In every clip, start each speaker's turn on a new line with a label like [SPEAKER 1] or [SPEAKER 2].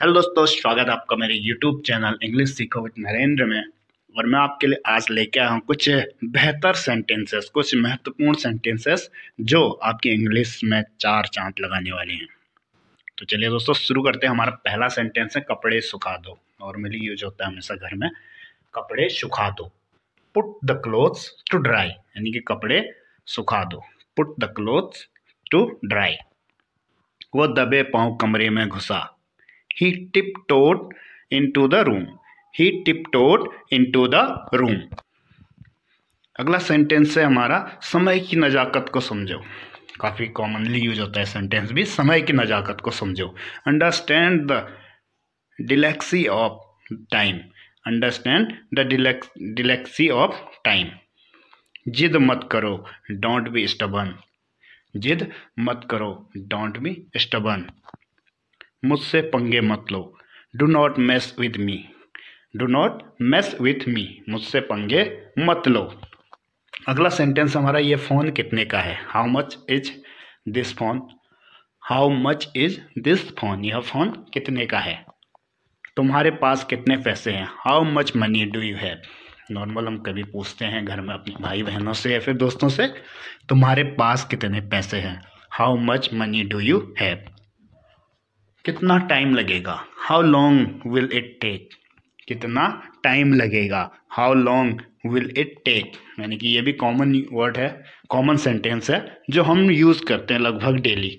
[SPEAKER 1] hello दोस्तों स्वागत है आपका मेरे यूट्यूब चैनल इंग्लिश सीखो विद नरेंद्र में और मैं आपके लिए आज लेके आया हूँ कुछ बेहतर सेंटेंसेस कुछ महत्वपूर्ण सेंटेंसेस जो आपकी इंग्लिश में चार चांद लगाने वाले हैं तो चलिए दोस्तों शुरू करते हैं हमारा पहला सेंटेंस है कपड़े सुखा दो नॉर्मली यूज होता है हमेशा घर में कपड़े सुखा दो put the clothes to dry यानी कि कपड़े सुखा दो put the clothes to dry वो दबे पाँव कमरे में घुसा he tiptoed into the room he tiptoed into the room अगला सेंटेंस है हमारा समय की नज़ाकत को समझो काफ़ी कॉमनली यूज होता है सेंटेंस भी समय की नज़ाकत को समझो understand the delicacy of time understand the delicacy of time जिद मत करो डोंट बी स्टबन जिद मत करो डोंट बी स्टबन मुझसे पंगे मत लो do not mess with me do not mess with me मुझसे पंगे मत लो अगला सेंटेंस हमारा ये फ़ोन कितने का है how much is this phone how much is this phone यह फ़ोन कितने का है तुम्हारे पास कितने पैसे हैं how much money do you have normal हम कभी पूछते हैं घर में अपने भाई बहनों से या फिर दोस्तों से तुम्हारे पास कितने पैसे हैं how much money do you have कितना टाइम लगेगा how long will it take कितना टाइम लगेगा how long will it take यानी कि ये भी कॉमन वर्ड है कॉमन सेंटेंस है जो हम यूज़ करते हैं लगभग डेली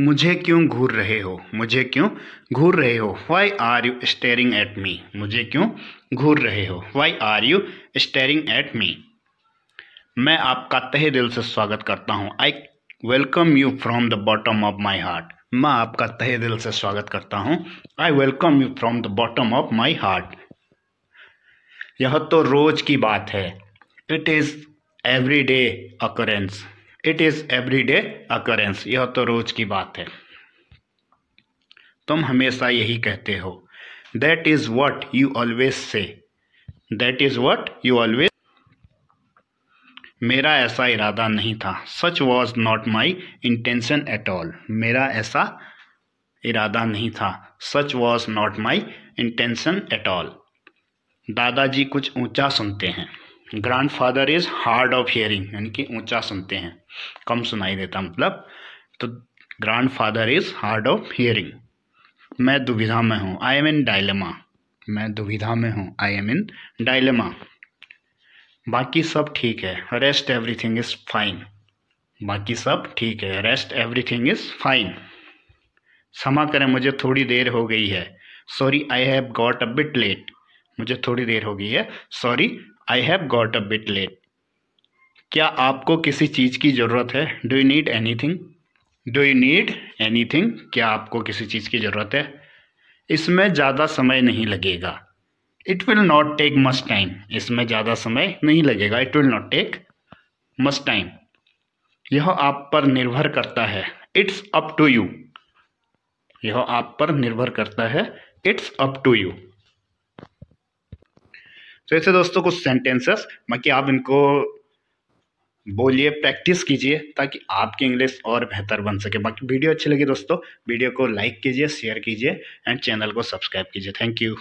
[SPEAKER 1] मुझे क्यों घूर रहे हो मुझे क्यों घूर रहे हो why are you staring at me मुझे क्यों घूर रहे हो why are you staring at me मैं आपका तहे दिल से स्वागत करता हूँ I welcome you from the bottom of my heart मैं आपका तहे दिल से स्वागत करता हूँ I welcome you from the bottom of my heart यह तो रोज की बात है it is every day occurrence it is every day occurrence यह तो रोज की बात है तुम हमेशा यही कहते हो that is what you always say that is what you always मेरा ऐसा इरादा नहीं था such was not my intention at all मेरा ऐसा इरादा नहीं था such was not my intention at all दादाजी कुछ ऊंचा सुनते हैं grandfather is hard of hearing यानी कि ऊंचा सुनते हैं कम सुनाई देता मतलब तो grandfather is hard of hearing मैं दुविधा में हूँ आई एम इन डायलमा मैं दुविधा में हूँ आई एम इन डायलमा बाकी सब ठीक है रेस्ट एवरीथिंग इज़ फाइन बाकी सब ठीक है रेस्ट एवरीथिंग इज़ फाइन क्षमा करें मुझे थोड़ी देर हो गई है sorry I have got a bit late मुझे थोड़ी देर हो गई है sorry I have got a bit late क्या आपको किसी चीज़ की ज़रूरत है do you need anything do you need anything क्या आपको किसी चीज़ की ज़रूरत है इसमें ज़्यादा समय नहीं लगेगा it will not take much time इसमें ज़्यादा समय नहीं लगेगा it will not take much time यह आप पर निर्भर करता है इट्स अप टू यू यह आप पर निर्भर करता है इट्स अप टू यू तो ऐसे दोस्तों कुछ सेंटेंसेस बाकी आप इनको बोलिए प्रैक्टिस कीजिए ताकि आपकी इंग्लिश और बेहतर बन सके बाकी वीडियो अच्छी लगी दोस्तों वीडियो को लाइक कीजिए शेयर कीजिए एंड चैनल को सब्सक्राइब कीजिए थैंक यू